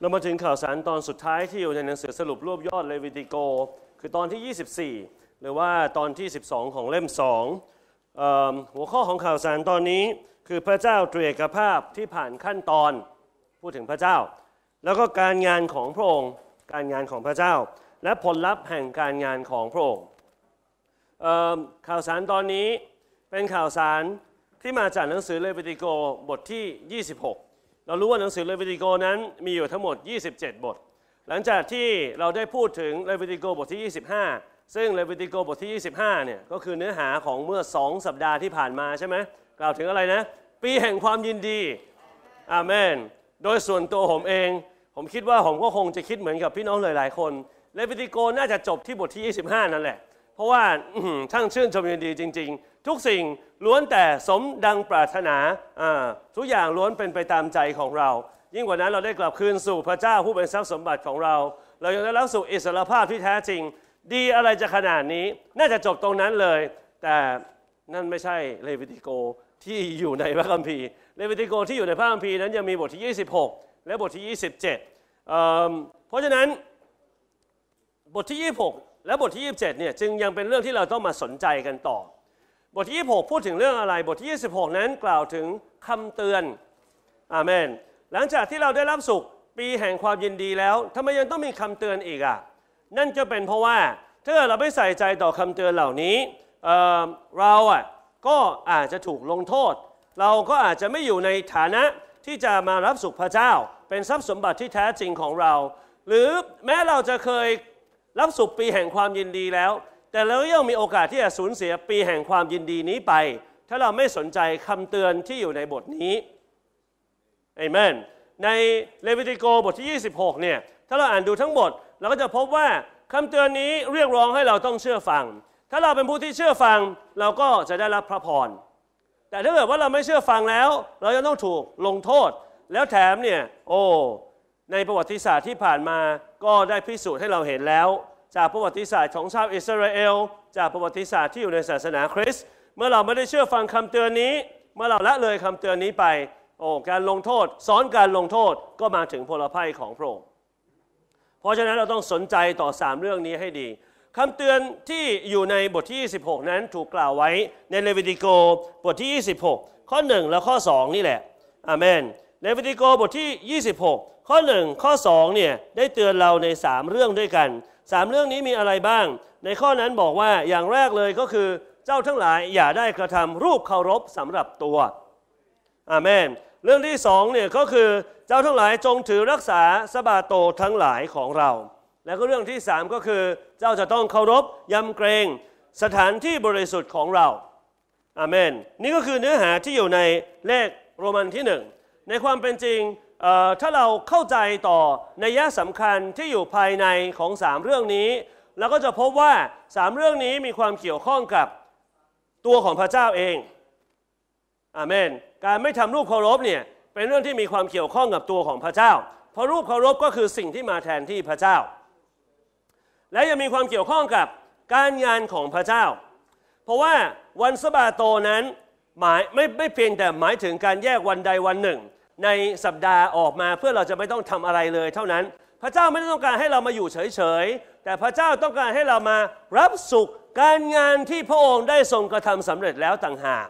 เรามาถึงข่าวสารตอนสุดท้ายที่อยู่ในหนังสือสรุปรวบยอดเลวิติโก คือตอนที่ 24 หรือว่าตอนที่ 12 ของเล่ม2หัวข้อของข่าวสารตอนนี้คือพระเจ้าตรีเอกภาพที่ผ่านขั้นตอนพูดถึงพระเจ้า แล้วก็การงานของพระองค์การงานของพระเจ้า และผลลัพธ์แห่งการงานของพระองค์ข่าวสารตอนนี้เป็นข่าวสารที่มาจากหนังสือเลวิติโกบทที่ 26เรารู้ว่าหนังสือเลวิติโกนั้นมีอยู่ทั้งหมด 27 บท หลังจากที่เราได้พูดถึงเลวิติโกบทที่ 25 ซึ่งเลวิติโกบทที่ 25 เนี่ยก็คือเนื้อหาของเมื่อ 2 สัปดาห์ที่ผ่านมาใช่ไหม กล่าวถึงอะไรนะ ปีแห่งความยินดี อาเมน โดยส่วนตัวผมเอง ผมคิดว่าผมก็คงจะคิดเหมือนกับพี่น้องหลายๆ คน เลวิติโกน่าจะจบที่บทที่ 25 นั่นแหละ เพราะว่าช่างชื่นชมยินดีจริง ๆ ทุกสิ่งล้วนแต่สมดังปรารถนาทุกอย่างล้วนเป็นไปตามใจของเรา ยิ่งกว่านั้นเราได้กลับคืนสู่พระเจ้าผู้เป็นทรัพย์สมบัติของเรา เรายังได้รับสู่อิสรภาพที่แท้จริง ดีอะไรจะขนาดนี้ น่าจะจบตรงนั้นเลย แต่นั่นไม่ใช่เลวิติโกที่อยู่ในพระคัมภีร์เลวิติโกที่อยู่ในพระคัมภีร์นั้นยังมีบทที่ 26 และบทที่ 27เเพราะฉะนั้นบทที่ 26 และบทที่ 27เนี่ยจึงยังเป็นเรื่องที่เราต้องมาสนใจกันต่อบทที่26 พูดถึงเรื่องอะไร บทที่26 นั้นกล่าวถึงคำเตือนอาเมนหลังจากที่เราได้รับสุขปีแห่งความยินดีแล้วทำไมยังต้องมีคำเตือนอีกอะ่ะนั่นจะเป็นเพราะว่าถ้าเราไม่ใส่ใจต่อคำเตือนเหล่านี้เเราอ่ะก็อาจจะถูกลงโทษ เราก็อาจจะไม่อยู่ในฐานะที่จะมารับสุขพระเจ้า เป็นทรัพย์สมบัติที่แท้จริงของเรา หรือแม้เราจะเคยรับสุขปีแห่งความยินดีแล้วแต่เราย่อมมีโอกาสที่จะสูญเสียปีแห่งความยินดีนี้ไป ถ้าเราไม่สนใจคำเตือนที่อยู่ในบทนี้เอเมนในเลวิติโกบทที่ 26เนี่ยถ้าเราอ่านดูทั้งบทเราก็จะพบว่าคำเตือนนี้เรียกร้องให้เราต้องเชื่อฟัง ถ้าเราเป็นผู้ที่เชื่อฟังเราก็จะได้รับพระพรแต่ถ้าเกิดว่าเราไม่เชื่อฟังแล้วเราจะต้องถูกลงโทษ แล้วแถมเนี่ยโอ้ในประวัติศาสตร์ที่ผ่านมาก็ได้พิสูจน์ให้เราเห็นแล้วจากประวัติศาสตร์ของชาวอิสราเอล จากประวัติศาสตร์ที่อยู่ในศาสนาคริสต์เมื่อเราไม่ได้เชื่อฟังคำเตือนนี้ เมื่อเราละเลยคำเตือนนี้ไปโอ้การลงโทษซ้อนการลงโทษก็มาถึงพลภัยของพระองค์เพราะฉะนั้นเราต้องสนใจต่อ 3 เรื่องนี้ให้ดีคำเตือนที่อยู่ในบทที่ 26 นั้นถูกกล่าวไว้ในเลวิติโกบทที่ 26 ข้อ 1 และข้อ 2 นี่แหละอามนเลวิติโกบทที่ 26 ข้อ1ข้อ2เนี่ยได้เตือนเราใน3เรื่องด้วยกันสามเรื่องนี้มีอะไรบ้าง ในข้อนั้นบอกว่าอย่างแรกเลยก็คือ เจ้าทั้งหลายอย่าได้กระทำรูปเคารพสำหรับตัวอาเมน เรื่องที่สองเนี่ยก็คือเจ้าทั้งหลายจงถือรักษาสบาโตทั้งหลายของเรา แล้วก็เรื่องที่สามก็คือ เจ้าจะต้องเคารพยำเกรงสถานที่บริสุทธิ์ของเราอาเมน นี่ก็คือเนื้อหาที่อยู่ในเลขโรมันที่หนึ่งในความเป็นจริงถ้าเราเข้าใจต่อในยะสำคัญที่อยู่ภายในของสามเรื่องนี้เราก็จะพบว่าสามเรื่องนี้มีความเกี่ยวข้องกับตัวของพระเจ้าเองอาเมนการไม่ทำรูปเคารพเนี่ยเป็นเรื่องที่มีความเกี่ยวข้องกับตัวของพระเจ้าเพราะรูปเคารพก็คือสิ่งที่มาแทนที่พระเจ้า และยังมีความเกี่ยวข้องกับการงานของพระเจ้า เพราะว่าวันสบาโตนั้นหมายไม่ไม่เพียงแต่หมายถึงการแยกวันใดวันหนึ่งในสัปดาห์ออกมาเพื่อเราจะไม่ต้องทำอะไรเลยเท่านั้นพระเจ้าไม่ต้องการให้เรามาอยู่เฉยๆ แต่พระเจ้าต้องการให้เรามารับสุขการงานที่พระองค์ได้ทรงกระทำสำเร็จแล้วต่างหาก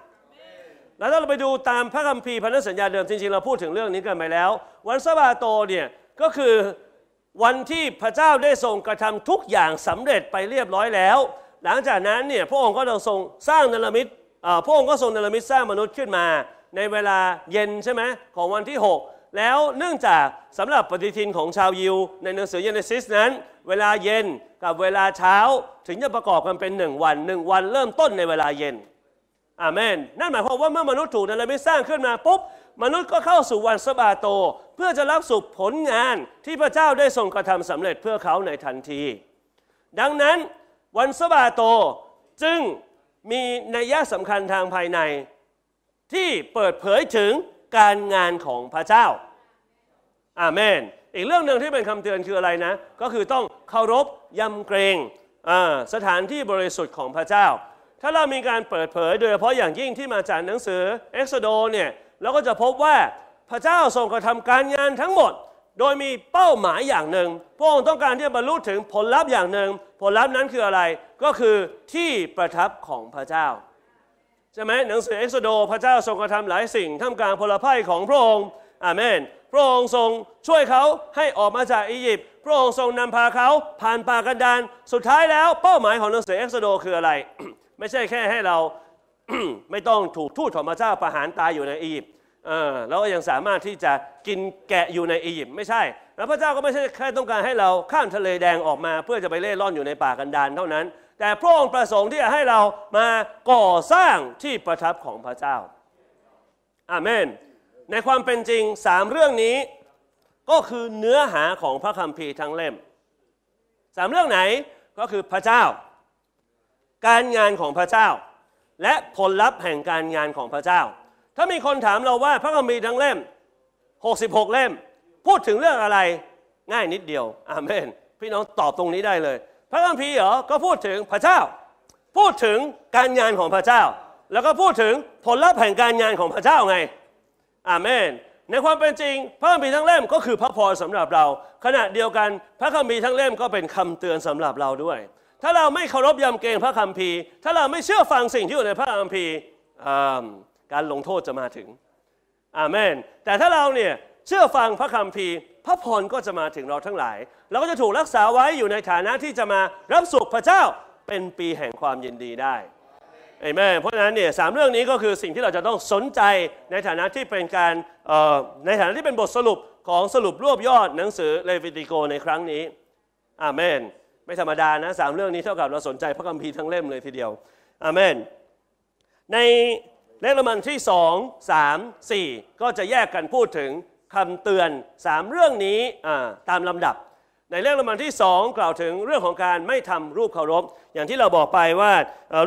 แล้วถ้าเราไปดูตามพระคัมภีร์พันธสัญญาเดิมจริงๆเราพูดถึงเรื่องนี้กันไปแล้ว วันสบาโตเนี่ยก็คือวันที่พระเจ้าได้ทรงกระทำทุกอย่างสำเร็จไปเรียบร้อยแล้ว หลังจากนั้นเนี่ยพระองค์ก็ทรงสร้างนรมิตพระองค์ก็ทรงนรมิตสร้างมนุษย์ขึ้นมาในเวลาเย็นใช่ไหมของวันที่ 6 แล้วเนื่องจากสำหรับปฏิทินของชาวยิว ในหนังสือเยเนซิสนั้น เวลาเย็นกับเวลาเช้าถึงจะประกอบกันเป็นหนึ่งวันหนึ่งวันเริ่มต้นในเวลาเย็น อาเมน นั่นหมายความว่าเมื่อมนุษย์ถูก นั้นเลยไม่สร้างขึ้นมาปุ๊บ มนุษย์ก็เข้าสู่วันสบาโตเพื่อจะรับสุขผลงานที่พระเจ้าได้ทรงกระทำสำเร็จเพื่อเขาในทันที ดังนั้นวันสบาโตจึงมีนัยยะสำคัญทางภายในที่เปิดเผยถึงการงานของพระเจ้าอาเมน อีกเรื่องหนึ่งที่เป็นคำเตือนคืออะไรนะ ก็คือต้องเคารพยำเกรงสถานที่บริสุทธิ์ของพระเจ้า ถ้าเรามีการเปิดเผยโดยเฉพาะอย่างยิ่งที่มาจากหนังสือเอ็กซโดเนี่ย เราก็จะพบว่าพระเจ้าทรงกระทำการงานทั้งหมด โดยมีเป้าหมายอย่างหนึ่งพระองค์ต้องการที่จะบรรลุถึงผลลัพธ์อย่างหนึ่ง ผลลัพธ์นั้นคืออะไร ก็คือที่ประทับของพระเจ้าใช่ไหมหนังสือเอ็กโดพระเจ้าทรงกระทำหลายสิ่งท่ามกลางพลภัยของพระองค์อาเมนพระองค์ทรงช่วยเขาให้ออกมาจากอียิปต์พระองค์ทรงนำพาเขาผ่านป่ากันดานสุดท้ายแล้วเป้าหมายของหนังสือเอ็กโดคืออะไร ไม่ใช่แค่ให้เราไม่ต้องถูกทูตของพระเจ้าประหารตายอยู่ในอียิปต์แล้วยังสามารถที่จะกินแกะอยู่ในอียิปต์ไม่ใช่ แล้วพระเจ้าก็ไม่ใช่แค่ต้องการให้เราข้ามทะเลแดงออกมา เพื่อจะไปเล่ร่อนอยู่ในป่ากันดานเท่านั้นแต่พระองค์ประสงค์ที่จะให้เรามาก่อสร้างที่ประทับของพระเจ้าอาเมน ในความเป็นจริงสามเรื่องนี้ ก็คือเนื้อหาของพระคัมภีร์ทั้งเล่มสามเรื่องไหนก็คือพระเจ้า การงานของพระเจ้า และผลลัพธ์แห่งการงานของพระเจ้า ถ้ามี คน ถามเราว่าพระคัมภีร์ทั้งเล่ม66เล่มพูดถึงเรื่องอะไรง่ายนิดเดียวอาเมน พี่น้องตอบตรงนี้ได้เลยพระคัมภีร์เหรอ ก็พูดถึงพระเจ้า พูดถึงการงานของพระเจ้า แล้วก็พูดถึงผลลัพธ์แห่งการงานของพระเจ้าไงอาเมนในความเป็นจริงพระคัมภีร์ทั้งเล่มก็คือพระพรสำหรับเรา ขณะเดียวกันพระคัมภีร์ทั้งเล่มก็เป็นคำเตือนสำหรับเราด้วย ถ้าเราไม่เคารพยำเกรงพระคัมภีร์ ถ้าเราไม่เชื่อฟังสิ่งที่อยู่ในพระคัมภีร์การลงโทษจะมาถึงอาเมน แต่ถ้าเราเนี่ยเชื่อฟังพระคัมภีร์พระพรก็จะมาถึงเราทั้งหลายเราก็จะถูกรักษาไว้อยู่ในฐานะที่จะมารับสุขพระเจ้าเป็นปีแห่งความยินดีได้เอเมนเพราะฉะนั้นเนี่ยสามเรื่องนี้ก็คือสิ่งที่เราจะต้องสนใจในฐานะที่เป็นการในฐานะที่เป็นบทสรุปของสรุปรวบยอดหนังสือเลวิติโกในครั้งนี้อาเมน ไม่ธรรมดานะสามเรื่องนี้เท่ากับเราสนใจพระคัมภีร์ทั้งเล่มเลยทีเดียวอาเมนในเลขละมันที่สองสามสี่ก็จะแยกกันพูดถึงคำ เตือน 3 เรื่องนี้ตามลำดับ ในเรื่องลำดับที่2กล่าวถึงเรื่องของการไม่ทำรูปเคารพ อย่างที่เราบอกไปว่า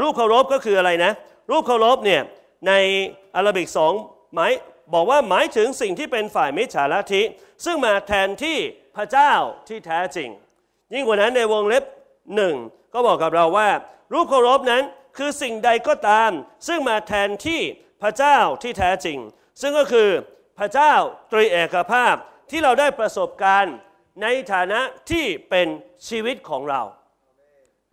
รูปเคารพก็คืออะไรนะรูปเคารพเนี่ยในอาราบิกสองหมายบอกว่าหมายถึงสิ่งที่เป็นฝ่ายมิจฉาลัทธิซึ่งมาแทนที่พระเจ้าที่แท้จริง ยิ่งกว่านั้นในวงเล็บหนึ่งก็บอกกับเราว่ารูปเคารพนั้นคือสิ่งใดก็ตาม ซึ่งมาแทนที่พระเจ้าที่แท้จริง ซึ่งก็คือพระเจ้าตรีเอกภาพที่เราได้ประสบการณ์ในฐานะที่เป็นชีวิตของเรา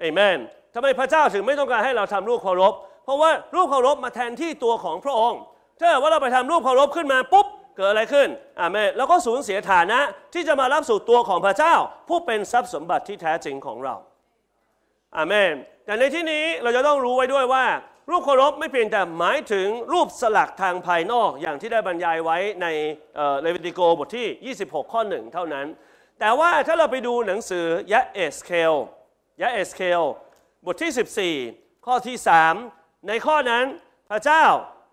เอเมนทำไมพระเจ้าถึงไม่ต้องการให้เราทำรูปเคารพ เพราะว่ารูปเคารพมาแทนที่ตัวของพระองค์ ถ้าว่าเราไปทำรูปเคารพขึ้นมาปุ๊บ เกิดอะไรขึ้นอาแม่แล้วก็สูญเสียฐานะที่จะมารับสู่ตัวของพระเจ้าผู้เป็นทรัพย์สมบัติที่แท้จริงของเราอาเมนแต่ในที่นี้เราจะต้องรู้ไว้ด้วยว่ารูปเคารพไม่เพียงแต่หมายถึงรูปสลักทางภายนอกอย่างที่ได้บรรยายไว้ในเลวิติโกบทที่ 26 ข้อ 1 เท่านั้น แต่ว่าถ้าเราไปดูหนังสือยะเอสเคลยะเอสเคลบทที่ 14 ข้อที่ 3 ในข้อนั้นพระเจ้า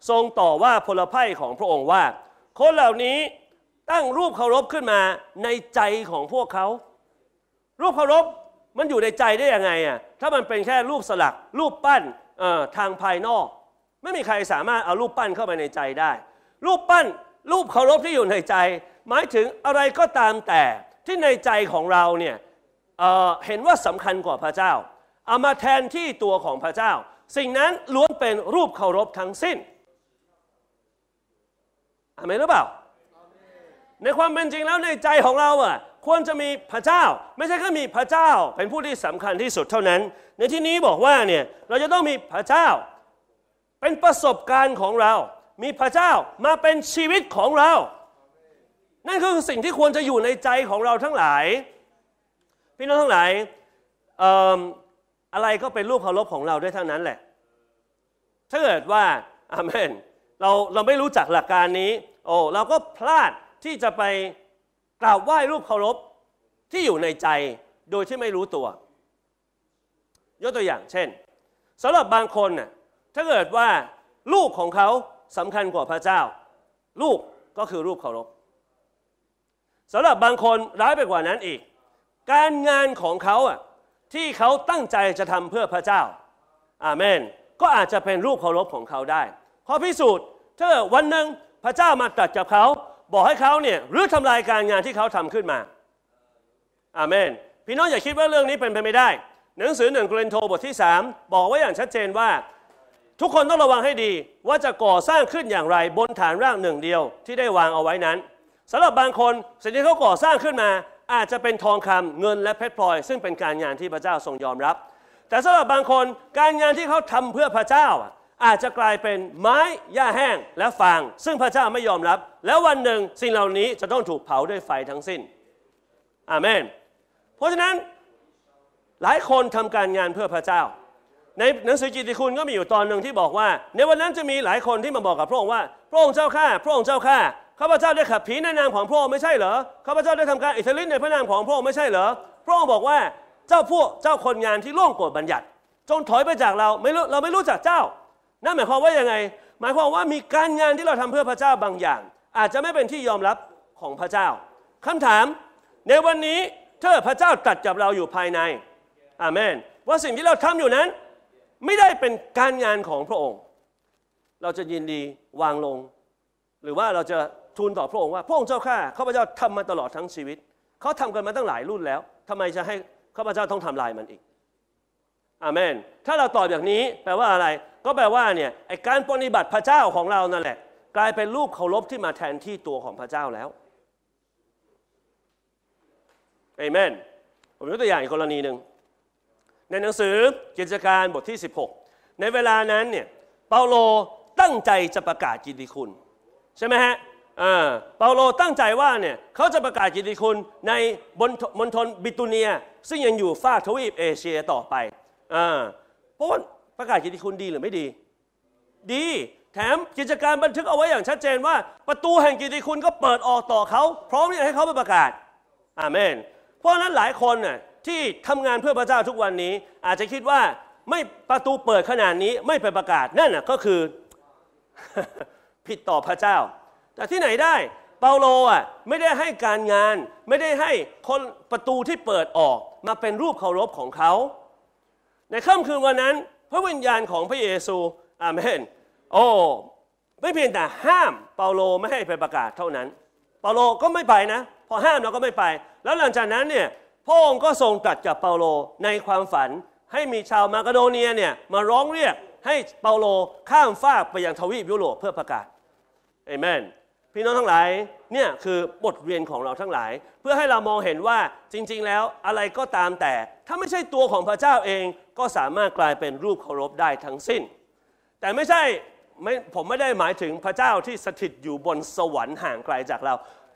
ทรงต่อว่าพลไพยของพระองค์ว่า คนเหล่านี้ตั้งรูปเคารพขึ้นมาในใจของพวกเขา รูปเคารพมันอยู่ในใจได้ยังไงอ่ะถ้ามันเป็นแค่รูปสลักรูปปั้นทางภายนอกไม่มีใครสามารถเอารูปปั้นเข้าไปในใจได้ รูปปั้นรูปเคารพที่อยู่ในใจ หมายถึงอะไรก็ตามแต่ที่ในใจของเราเนี่ยเเห็นว่าสำคัญกว่าพระเจ้า เอามาแทนที่ตัวของพระเจ้า สิ่งนั้นล้วนเป็นรูปเคารพทั้งสิ้นอเมนหรือเปล่าในความเป็นจริงแล้วในใจของเราอะควรจะมีพระเจ้าไม่ใช่แค่มีพระเจ้า เป็นผู้ที่สำคัญที่สุดเท่านั้น ในที่นี้บอกว่าเนี่ยเราจะต้องมีพระเจ้า เป็นประสบการณ์ของเรา มีพระเจ้ามาเป็นชีวิตของเรา นั่นคือสิ่งที่ควรจะอยู่ในใจของเราทั้งหลายพี่น้องทั้งหลายอะไรก็เป็นรูปเคารพของเราด้วยทั้งนั้นแหละถ้าเกิดว่าอาเมนเราเราไม่รู้จักหลักการนี้โอ้เราก็พลาดที่จะไปกราบไหว้รูปเคารพที่อยู่ในใจโดยที่ไม่รู้ตัว ยกตัวอย่างเช่นสำหรับบางคนน่ะถ้าเกิดว่าลูกของเขาสำคัญกว่าพระเจ้า ลูกก็คือรูปเคารพสำหรับบางคนร้ายไปกว่านั้นอีก การงานของเขาอ่ะที่เขาตั้งใจจะทำเพื่อพระเจ้า อาเมน ก็อาจจะเป็นรูปเคารพของเขาได้พอพิสูจน์ถ้าวันหนึ่งพระเจ้ามาตรัสกับเขาบอกให้เขาเนี่ยรื้อทำลายการงานที่เขาทำขึ้นมา อาเมนพี่น้องอย่าคิดว่าเรื่องนี้เป็นไปไม่ได้ หนังสือหนึ่งกรินโทบทที่3บอกไว้อย่างชัดเจนว่า ทุกคนต้องระวังให้ดีว่าจะก่อสร้างขึ้นอย่างไรบนฐานรากหนึ่งเดียวที่ได้วางเอาไว้นั้นสำหรับบางคนสิ่งที่เขาก่อสร้างขึ้นมา อาจจะเป็นทองคำเงินและเพชรพลอย ซึ่งเป็นการงานที่พระเจ้าทรงยอมรับ แต่สำหรับบางคนการงานที่เขาทำเพื่อพระเจ้าอาจจะกลายเป็นไม้หญ้าแห้งและฟาง ซึ่งพระเจ้าไม่ยอมรับ แล้ววันหนึ่งสิ่งเหล่านี้จะต้องถูกเผาด้วยไฟทั้งสิ้น อาเมน เพราะฉะนั้นหลายคนทำการงานเพื่อพระเจ้า ในหนังสือกิตติคุณก็มีอยู่ตอนหนึ่งที่บอกว่า ในวันนั้นจะมีหลายคนที่มาบอกกับพระองค์ว่าพระองค์เจ้าข้าพระองค์เจ้าข้าข้าพเจ้าได้ขับผีในนามของพระองค์ไม่ใช่เหรอข้าพเจ้าได้ทำการอิทธิฤทธิ์ในพระนามของพระองค์ไม่ใช่เหรอพระองค์บอกว่าเจ้าพวกเจ้าคนงานที่ล่วงกฎบัญญัติ จงถอยไปจากเราไม่เราไม่รู้จักเจ้านั่นหมายความว่ายังไงหมายความว่ามีการงานที่เราทำเพื่อพระเจ้าบางอย่าง อาจจะไม่เป็นที่ยอมรับของพระเจ้า คำถามในวันนี้ถ้าพระเจ้าตัดกับเราอยู่ภายใน อาเมน ว่าสิ่งที่เราทำอยู่นั้น ไม่ได้เป็นการงานของพระองค์ เราจะยินดีวางลง หรือว่าเราจะทูลต่อพระองค์ว่า พระองค์เจ้าข้าข้าพเจ้าทำมาตลอดทั้งชีวิตเขาทำกันมาตั้งหลายรุ่นแล้วทำไมจะให้ข้าพเจ้าต้องทำลายมันอีกอาเมน ถ้าเราตอบอย่างนี้แปลว่าอะไร ก็แปลว่าเนี่ยไอการปฏิบัติพระเจ้าของเรานั่นแหละ กลายเป็นรูปเคารพที่มาแทนที่ตัวของพระเจ้าแล้ว เอเมน ผมยกตัวอย่างอีกกรณีหนึ่ง ในหนังสือกิจการบทที่ 16 ในเวลานั้นเนี่ยเปาโลตั้งใจจะประกาศกิตติคุณ ใช่ไหมฮะเปาโลตั้งใจว่าเนี่ยเขาจะประกาศกิตติคุณ ในมณฑลบิตูเนียซึ่งยังอยู่ฝาทวีปเอเชียต่อไปเพราว่าประกาศกิติคุณดีหรือไม่ดี ดีแถมกิจการบันทึกเอาไว้อย่างชัดเจน ว่าประตูแห่งกิติคุณก็เปิดออกต่อเขาพร้อมที่จะให้เขาไปประกาศ อาเมน เพราะนั้นหลายคนน่ยที่ทำงานเพื่อพระเจ้าทุกวันนี้ อาจจะคิดว่าไม่ประตูเปิดขนาดนี้ไม่ไปประกาศ นั่นน่ะก็คือ ผิดต่อพระเจ้า แต่ที่ไหนได้ เปาโลอ่ะ ไม่ได้ให้การงาน ไม่ได้ให้คนประตูที่เปิดออก มาเป็นรูปเคารพของเขาในค่ำคืนวันนั้น พระวิญญาณของพระเยซูอาเมน โอ้ ไม่เพียงแต่ห้ามเปาโลไม่ให้ไปประกาศเท่านั้น เปาโลก็ไม่ไปนะ พอห้ามเราก็ไม่ไป แล้วหลังจากนั้นเนี่ยพระองค์ก็ทรงตัดกับเปาโลในความฝัน ให้มีชาวมาคโดเนียเนี่ยมาร้องเรียกให้เปาโลข้ามฟากไปยังทวีปยุโรปเพื่อประกาศเอเมนพี่น้องทั้งหลายเนี่ยคือบทเรียนของเราทั้งหลาย เพื่อให้เรามองเห็นว่าจริง ๆแล้วอะไรก็ตามแต่ ถ้าไม่ใช่ตัวของพระเจ้าเองก็สามารถกลายเป็นรูปเคารพได้ทั้งสิ้น แต่ไม่ใช่ไม่ผมไม่ได้หมายถึงพระเจ้าที่สถิตอยู่บนสวรรค์ห่างไกลจากเรา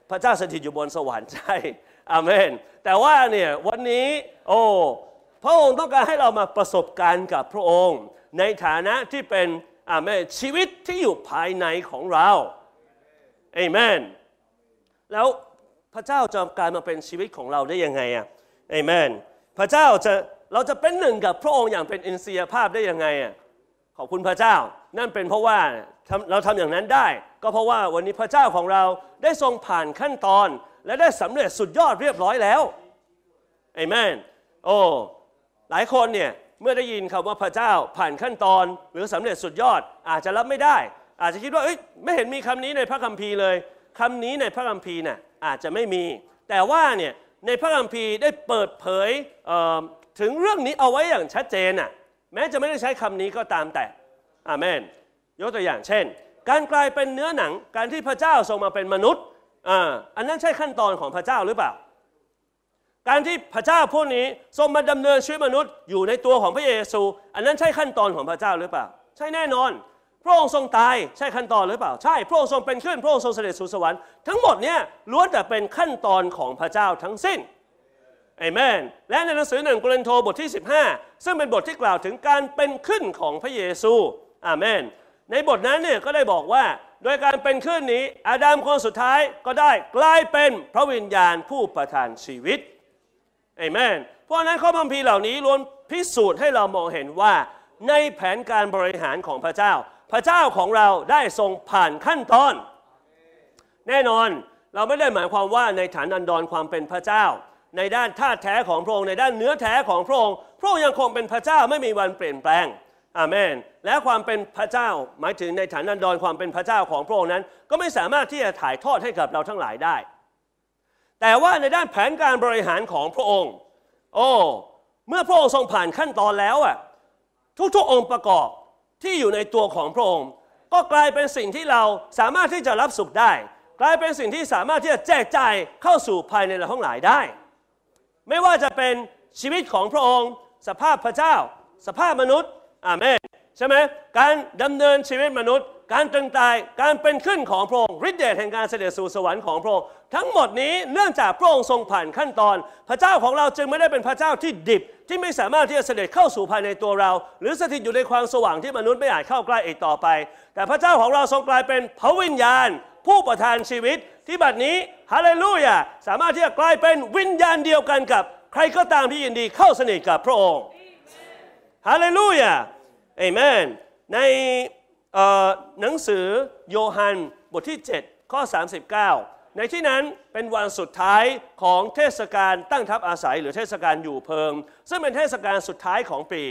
พระเจ้าสถิตอยู่บนสวรรค์ใช่อาเมนแต่ว่าเนี่ยวันนี้โอ้พระองค์ต้องการให้เรามาประสบการณ์กับพระองค์ ในฐานะที่เป็นอาเมนชีวิตที่อยู่ภายในของเราเอเมน แล้วพระเจ้าจะกลายมาเป็นชีวิตของเราได้ยังไงอะเอเมน พระเจ้าจะ เราจะเป็นหนึ่งกับพระองค์อย่างเป็นอินทรียภาพได้ยังไงอะขอบคุณพระเจ้า นั่นเป็นเพราะว่าเราทำอย่างนั้นได้ ก็เพราะว่าวันนี้พระเจ้าของเราได้ทรงผ่านขั้นตอนและได้สำเร็จสุดยอดเรียบร้อยแล้วเอเมน โอ้ หลายคนเนี่ยเมื่อได้ยินคำว่าพระเจ้าผ่านขั้นตอนหรือสำเร็จสุดยอดอาจจะรับไม่ได้อาจจะคิดว่าไม่เห็นมีคำนี้ในพระคัมภีร์เลย คำนี้ในพระคัมภีร์น่ะอาจจะไม่มี แต่ว่าเนี่ยในพระคัมภีร์ได้เปิดเผยถึงเรื่องนี้เอาไว้อย่างชัดเจนน่ะแม้จะไม่ได้ใช้คำนี้ก็ตามแต่อาเมน ยกตัวอย่างเช่น การกลายเป็นเนื้อหนังการที่พระเจ้าทรงมาเป็นมนุษย์ อันนั้นใช่ขั้นตอนของพระเจ้าหรือเปล่า การที่พระเจ้าผู้นี้ทรงมาดำเนินชีวิตมนุษย์อยู่ในตัวของพระเยซู อันนั้นใช่ขั้นตอนของพระเจ้าหรือเปล่าใช่แน่นอนระองค์ทรงตาย ใช่ขั้นตอนหรือเปล่าใช่พระองค์ทรงเป็นขึ้นพระองค์ทรงเสด็จสู่สวรรค์ทั้งหมดเนี่ยล้วนแต่เป็นขั้นตอนของพระเจ้าทั้งสิ้นเอเมน และในหนังสือหนึ่งกรินโทบทที่ 15 ซึ่งเป็นบทที่กล่าวถึงการเป็นขึ้นของพระเยซู อาเมน ในบทนั้นเนี่ยก็ได้บอกว่า โดยการเป็นขึ้นนี้อาดัมคนสุดท้ายก็ได้กลายเป็นพระวิญญาณผู้ประทานชีวิตเอเมนเพราะนั้นข้อบัมพีเหล่านี้ล้วนพิสูจน์ให้เรามองเห็นว่าในแผนการบริหารของพระเจ้าพระเจ้าของเราได้ทรงผ่านขั้นตอน แน่นอนเราไม่ได้หมายความว่าในฐานันดรความเป็นพระเจ้า ในด้านท่าแท้ของพระองค์ในด้านเนื้อแท้ของพระองค์พระองค์ยังคงเป็นพระเจ้าไม่มีวันเปลี่ยนแปลงอาเมน และความเป็นพระเจ้า หมายถึงในฐานันดรความเป็นพระเจ้าของพระองค์นั้น ก็ไม่สามารถที่จะถ่ายทอดให้กับเราทั้งหลายได้ แต่ว่าในด้านแผนการบริหารของพระองค์ โอ้ เมื่อพระองค์ทรงผ่านขั้นตอนแล้วอ่ะทุกๆองค์ประกอบที่อยู่ในตัวของพระองค์ ก็กลายเป็นสิ่งที่เราสามารถที่จะรับสุขได้ กลายเป็นสิ่งที่สามารถที่จะแจกจ่ายเข้าสู่ภายในเราทั้งหลายได้ ไม่ว่าจะเป็นชีวิตของพระองค์ สภาพพระเจ้า สภาพมนุษย์อาเมนใช่ไหมการดำเนินชีวิตมนุษย์การตรึงตายการเป็นขึ้นของพระองค์ฤทธิ์เดชแห่งการเสด็จสู่สวรรค์ของพระองค์ทั้งหมดนี้เนื่องจากพระองค์ทรงผ่านขั้นตอน พระเจ้าของเราจึงไม่ได้เป็นพระเจ้าที่ดิบที่ไม่สามารถที่จะเสด็จเข้าสู่ภายในตัวเรา หรือสถิตอยู่ในความสว่างที่มนุษย์ไม่อาจเข้าใกล้อีกต่อไป แต่พระเจ้าของเราทรงกลายเป็นพระวิญญาณผู้ประทานชีวิต ที่บัดนี้ฮาเลลูยาสามารถที่จะกลายเป็นวิญญาณเดียวกันกับ ใครก็ตามที่ยินดีเข้าสนิทกับพระองค์ฮาเลลูยาเอเมนในหนังสือโยฮันบทที่7ข้อ39ในที่นั้นเป็นวันสุดท้ายของเทศกาลตั้งทัพอาศัยหรือเทศกาลอยู่เพิง ซึ่งเป็นเทศกาลสุดท้ายของปี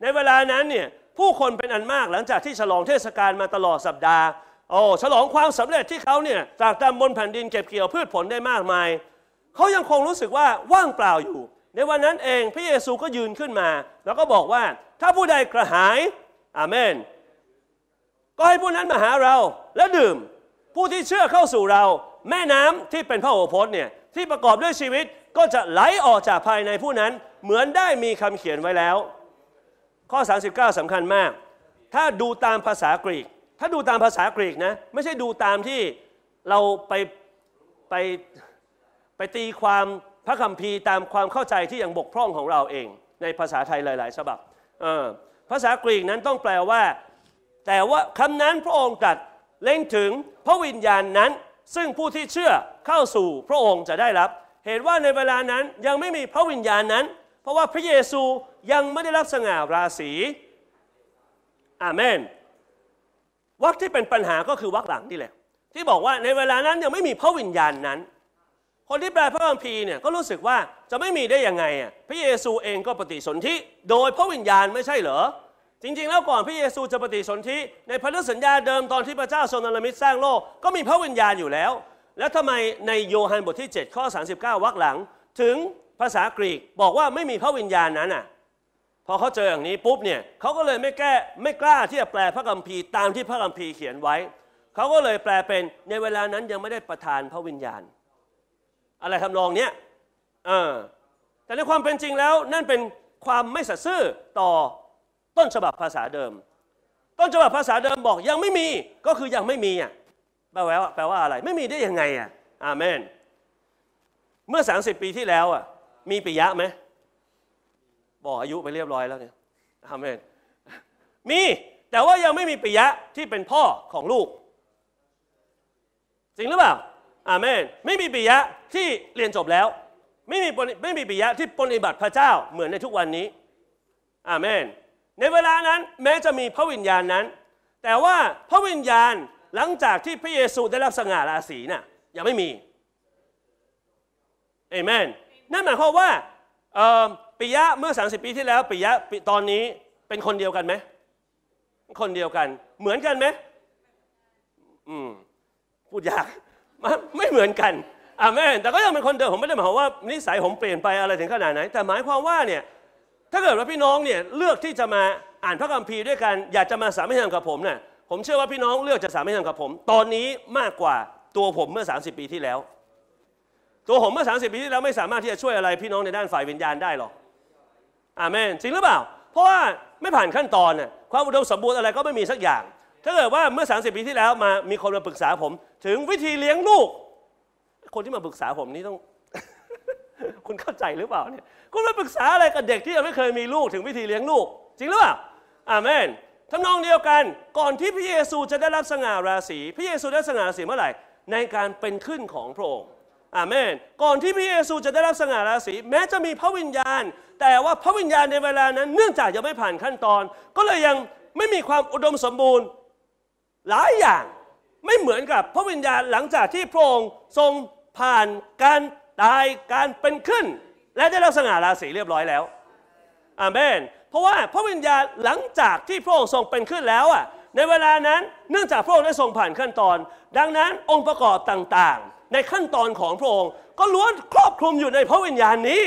ในเวลานั้นเนี่ยผู้คนเป็นอันมากหลังจากที่ฉลองเทศกาลมาตลอดสัปดาห์โอ้ฉลองความสำเร็จที่เขาเนี่ยจากตามบนแผ่นดินเก็บเกี่ยวพืชผลได้มากมาย เขายังคงรู้สึกว่าว่างเปล่าอยู่ ในวันนั้นเองพระเยซูก็ยืนขึ้นมา แล้วก็บอกว่าถ้าผู้ใดกระหายอาเมนก็ให้ผู้นั้นมาหาเราและดื่ม ผู้ที่เชื่อเข้าสู่เราแม่น้ำที่เป็นพระโอพจ์เนี่ยที่ประกอบด้วยชีวิตก็จะไหลออกจากภายในผู้นั้นเหมือนได้มีคำเขียนไว้แล้ว ข้อ 39 สำคัญมาก ถ้าดูตามภาษากรีก ถ้าดูตามภาษากรีกนะ ไม่ใช่ดูตามที่เราไปไปไปตีความพระคัมภีร์ ตามความเข้าใจที่ยังบกพร่องของเราเอง ในภาษาไทยหลายๆฉบับภาษากรีกนั้นต้องแปลว่าแต่ว่าคำนั้นพระองค์ตรัสเล็งถึงพระวิญญาณนนั้น ซึ่งผู้ที่เชื่อเข้าสู่พระองค์จะได้รับ เห็นว่าในเวลานั้นยังไม่มีพระวิญญาณนนั้น เพราะว่าพระเยซูยังไม่ได้รับสง่าราศีอาเมนวักที่เป็นปัญหาก็คือวักหลังนี่แหละที่บอกว่าในเวลานั้นยังไม่มีพระวิญญาณนนั้น คนที่แปลพระคัมภีร์เนี่ยก็รู้สึกว่าจะไม่มีได้ยังไงอ่ะพระเยซูเองก็ปฏิสนธิโดยพระวิญญาณไม่ใช่เหรอจริง ๆ แล้วก่อนพระเยซูจะปฏิสนธิในพันธสัญญาเดิมตอนที่พระเจ้าทรงนามิตสร้างโลก ก็มีพระวิญญาณอยู่แล้ว แล้วทำไมในโยฮันบทที่ 7 ข้อ 39วรรคหลังถึงภาษากรีกบอกว่าไม่มีพระวิญญาณนั้นอ่ะ พอเขาเจออย่างนี้ปุ๊บเนี่ยเขาก็เลยไม่แก้ไม่กล้าที่จะแปลพระคัมภีร์ตามที่พระคัมภีร์เขียนไว้เขาก็เลยแปลเป็นในเวลานั้นยังไม่ได้ประทานพระวิญญาณ อะไรทำนองเนี้ยเออแต่ในความเป็นจริงแล้วนั่นเป็นความไม่สัตย์ซื่อต่อต้นฉบับภาษาเดิม ต้นฉบับภาษาเดิมบอกยังไม่มีก็คือยังไม่มีอ่ะแปลว่าแปลว่าอะไรไม่มีได้ยังไงอ่ะอาเมน เมื่อ30ปีที่แล้วอ่ะมีปิยะไหม บอกอายุไปเรียบร้อยแล้วเนี่ยอาเมน มี แต่ว่ายังไม่มีปิยะที่เป็นพ่อของลูก จริงหรือเปล่าอาเมน ไม่มีปิยะที่เรียนจบแล้ว ไม่มีไม่มีปิยะที่ปฏิบัติพระเจ้าเหมือนในทุกวันนี้ อาเมนในเวลานั้น แม้จะมีพระวิญญาณนั้น แต่ว่าพระวิญญาณหลังจากที่พระเยซูได้รับสง่าราศีนะ่ะยังไม่มีเอเมนนั่นหมายความว่าปิยะเมื่อ30 ปีที่แล้วปิยะตอนนี้เป็นคนเดียวกันไหมคนเดียวกัน เหมือนกันไหมอืมพูดยาก ไม่เหมือนกันอเมนแต่ก็ยังเป็นคนเดิมผมไม่ได้หมายความว่า นิสัยผมเปลี่ยนไปอะไรถึงขนาดไหนแต่หมายความว่าเนี่ยถ้าเกิดว่าพี่น้องเนี่ยเลือกที่จะมาอ่านพระคัมภีร์ด้วยกันอยากจะมาสามัญธรรมกับผมเนี่ยผมเชื่อว่าพี่น้องเลือกจะสามัญธรรมกับผม ตอนนี้มากกว่าตัวผมเมื่อ 30 ปีที่แล้ว ตัวผมเมื่อ 30ปีที่แล้วไม่สามารถที่จะช่วยอะไรพี่น้องในด้านฝ่ายวิญญาณได้หรอกอาเมนจริงหรือเปล่าเพราะว่าไม่ผ่านขั้นตอนน่ยความอุดมสมบูรณ์อะไรก็ไม่มีสักอย่าง ถ้าเกิดว่าเมื่อ 30 ปีที่แล้วมามีคนมาปรึกษาผม ถึงวิธีเลี้ยงลูกคนที่มาปรึกษาผมนี่ต้องคุณเข้าใจหรือเปล่าเนี่ยคุณไปปรึกษาอะไรกับเด็กที่ยังไม่เคยมีลูกถึงวิธีเลี้ยงลูกจริงหรือเปล่าอาเมนทานองเดียวกัน ก่อนที่พระเยซูจะได้รับสง่าราศีพระเยซูได้สง่าราศีเมื่อไหร่ในการเป็นขึ้นของพระองค์อาเมน ก่อนที่พระเยซูจะได้รับสง่าราศีแม้จะมีพระวิญญาณ แต่ว่าพระวิญญาณในเวลานั้น เนื่องจากยังไม่ผ่านขั้นตอน ก็เลยยังไม่มีความอุดมสมบูรณ์ หลายอย่างไม่เหมือนกับพระวิญญาณหลังจากที่พระองค์ทรงผ่านการตายการเป็นขึ้นและได้รับสง่าราศีเรียบร้อยแล้วอาเมนเพราะว่าพระวิญญาณหลังจากที่พระองค์ทรงเป็นขึ้นแล้วอ่ะในเวลานั้นเนื่องจากพระองค์ได้ทรงผ่านขั้นตอน ดังนั้นองค์ประกอบต่างๆ ในขั้นตอนของพระองค์ก็ล้วนครอบคลุมอยู่ในพระวิญญาณนี้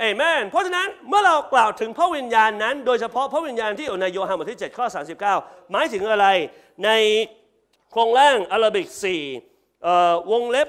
เอเมนเพราะฉะนั้นเมื่อเรากล่าวถึงพระวิญญาณนั้น โดยเฉพาะพระวิญญาณที่อยู่ในโยฮันบทที่7ข้อ39 หมายถึงอะไรในโครงร่างอารบิก4วงเล็บ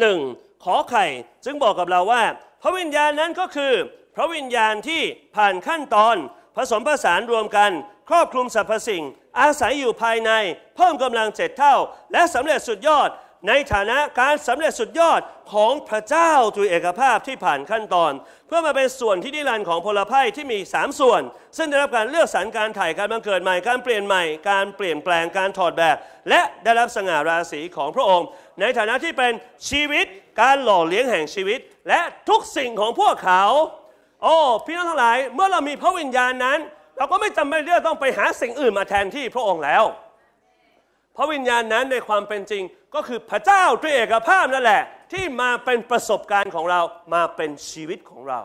หนึ่งขอไข่ซึ่งบอกกับเราว่า พระวิญญาณนั้นก็คือ พระวิญญาณที่ผ่านขั้นตอนผสมผสานรวมกัน ครอบคลุมสรรพสิ่ง อาศัยอยู่ภายในเพิ่มกำลังเจ็ดเท่าและสำเร็จสุดยอดในฐานะการสำเร็จสุดยอดของพระเจ้าโุยเอกภาพที่ผ่านขั้นตอน เพื่อมาเป็นส่วนที่นิรันดร์ของพลภัยที่มี 3 ส่วน ซึ่งได้รับการเลือกสรรการถ่ายการบังเกิดใหม่การเปลี่ยนใหม่การเปลี่ยนแปลงการถอดแบบ และได้รับสง่าราศี ของพระองค์ ในฐานะที่เป็นชีวิต การหล่อเลี้ยงแห่งชีวิต และทุกสิ่งของพวกเขา โอ้พี่น้องทั้งหลาย เมื่อเรามีพระวิญญาณนั้น เราก็ไม่จำเป็นที่จะต้องไปหาสิ่งอื่นมาแทนที่พระองค์แล้วพราะวิญญาณนั้นในความเป็นจริงก็คือพระเจ้าตวยเอกภาพนั่นแหละ ที่มาเป็นประสบการณ์ของเรามาเป็นชีวิตของเรา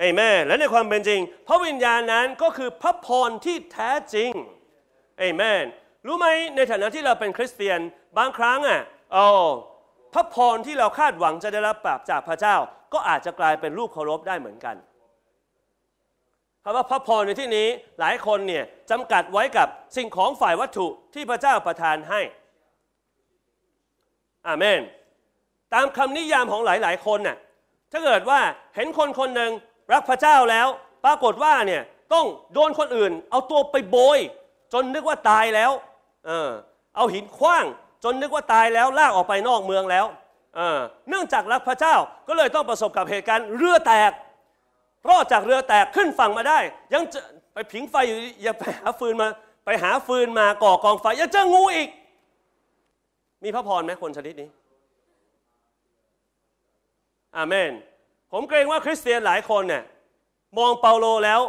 เอเมนและในความเป็นจริง พระวิญญาณนั้นก็คือพระพรที่แท้จริงเอเมนรู้ไหมในฐานะที่เราเป็นคริสเตียนบางครั้งอ่ะโอ้พระพรที่เราคาดหวังจะได้รับจากพระเจ้าก็อาจจะกลายเป็นรูปเคารพได้เหมือนกันคำว่าพระพรในที่นี้หลายคนเนี่ยจำกัดไว้กับสิ่งของฝ่ายวัตถุที่พระเจ้าประทานให้อาเมน ตามคำนิยามของหลายหลายคนน่ะถ้าเกิดว่าเห็นคนคนหนึ่งรักพระเจ้าแล้ว ปรากฏว่าเนี่ยต้องโดนคนอื่น เอาตัวไปโบยจนนึกว่าตายแล้วเออเอาหินคว้างจนนึกว่าตายแล้วลากออกไปนอกเมืองแล้วเนื่องจากรักพระเจ้าก็เลยต้องประสบกับเหตุการณ์เรือแตกรอดจากเรือแตกขึ้นฝั่งมาได้ ยังจะไปผิงไฟอยู่อย่าไปหาฟืนมาไปหาฟืนมาก่อกองไฟยังเจองูอีก มีพระพรไหมคนชนิดนี้อาเมนผมเกรงว่าคริสเตียนหลายคนเนี่ยมองเปาโลแล้ว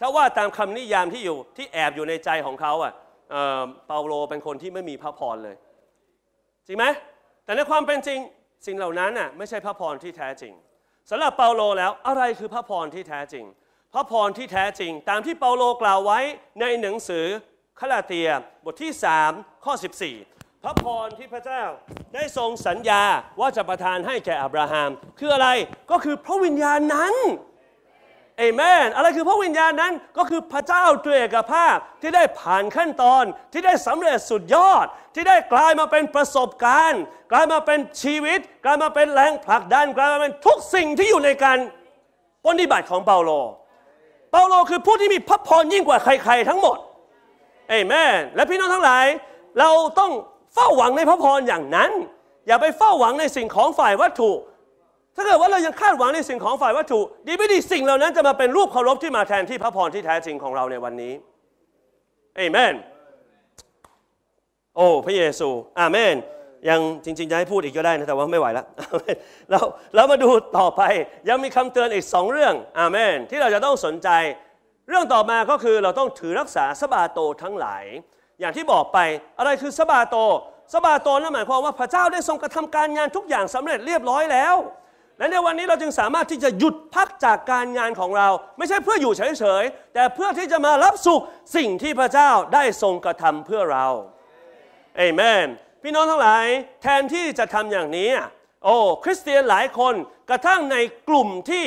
ถ้าว่าตามคำนิยามที่อยู่ที่แอบอยู่ในใจของเขาอ่ะเปาโลเป็นคนที่ไม่มีพระพรเลยจริงไหมแต่ในความเป็นจริงสิ่งเหล่านั้นน่ะไม่ใช่พระพรที่แท้จริงสำหรับเปาโลแล้วอะไรคือพระพรที่แท้จริง พระพรที่แท้จริง ตามที่เปาโลกล่าวไว้ในหนังสือคาลาเตียบทที่3ข้อ 14 พระพรที่พระเจ้า ได้ทรงสัญญาว่าจะประทานให้แก่อับราฮัมคืออะไรก็คือพระวิญญาณนั้นเอเมนอะไร คือพระวิญญาณนั้นก็คือพระเจ้าตรีเอกภาพที่ได้ผ่านขั้นตอน ที่ได้สำเร็จสุดยอด ที่ได้กลายมาเป็นประสบการณ์ กลายมาเป็นชีวิต กลายมาเป็นแรงผลักดันกลายมาเป็นทุกสิ่งที่อยู่ในการปฏิบัติของเปาโล เปาโลคือผู้ที่มีพระพรยิ่งกว่าใครๆทั้งหมดเอเมน และพี่น้องทั้งหลาย เราต้องเฝ้าหวังในพระพรอย่างนั้น อย่าไปเฝ้าหวังในสิ่งของฝ่ายวัตถุถ้าเกิดว่าเรายังคาดหวังในสิ่งของฝ่ายวัตถุ ดีไม่ดีสิ่งเหล่านั้นจะมาเป็นรูปเคารพที่มาแทนที่พระพรที่แท้จริงของเราในวันนี้เอเมน โอ้พระเยซู อาเมน ยังจริงๆจะให้พูดอีกก็ได้นะแต่ว่าไม่ไหวแล้ว แล้วแลมาดูต่อไป ยังมีคำเตือนอีกสองเรื่อง อาเมน ที่เราจะต้องสนใจ เรื่องต่อมาก็คือเราต้องถือรักษาสบาโตทั้งหลาย อย่างที่บอกไป อะไรคือสบาโต สบาโตนั่นหมายความว่าพระเจ้าได้ทรงกระทำการงานทุกอย่างสำเร็จเรียบร้อยแล้วและในวันนี้เราจึงสามารถที่จะหยุดพักจากการงานของเราไม่ใช่เพื่ออยู่เฉยๆแต่เพื่อที่จะมารับสุขสิ่งที่พระเจ้าได้ทรงกระทำเพื่อเราเอเมน พี่น้องทั้งหลาย แทนที่จะทำอย่างนี้โอ้คริสเตียนหลายคนกระทั่งในกลุ่มที่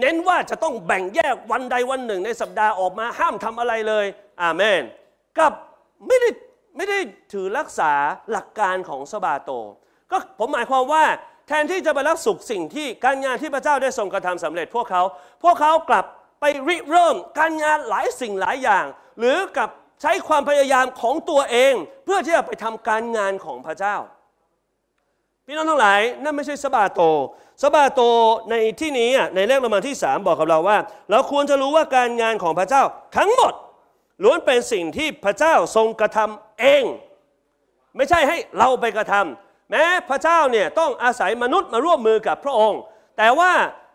เน้นว่าจะต้องแบ่งแยกวันใดวันหนึ่ง ในสัปดาห์ออกมาห้ามทำอะไรเลยอาเมนกับไม่ได้ไม่ได้ถือรักษาหลักการของสบาโต ก็ผมหมายความว่าแทนที่จะบรรลุสุขสิ่งที่การงานที่พระเจ้าได้ทรงกระทำสำเร็จพวกเขาพวกเขากลับไปริเริ่มการงานหลายสิ่งหลายอย่าง หรือกับใช้ความพยายามของตัวเอง เพื่อที่จะไปทำการงานของพระเจ้าพี่น้องทั้งหลายนั่นไม่ใช่สบาโต สบาโตในที่นี้ในเลขระมาที่ 3 บอกกับเราว่า เราควรจะรู้ว่าการงานของพระเจ้า ทั้งหมดล้วนเป็นสิ่งที่พระเจ้าทรงกระทำเอง ไม่ใช่ให้เราไปกระทำแม้พระเจ้าเนี่ยต้องอาศัยมนุษย์มาร่วมมือกับพระองค์ แต่ว่า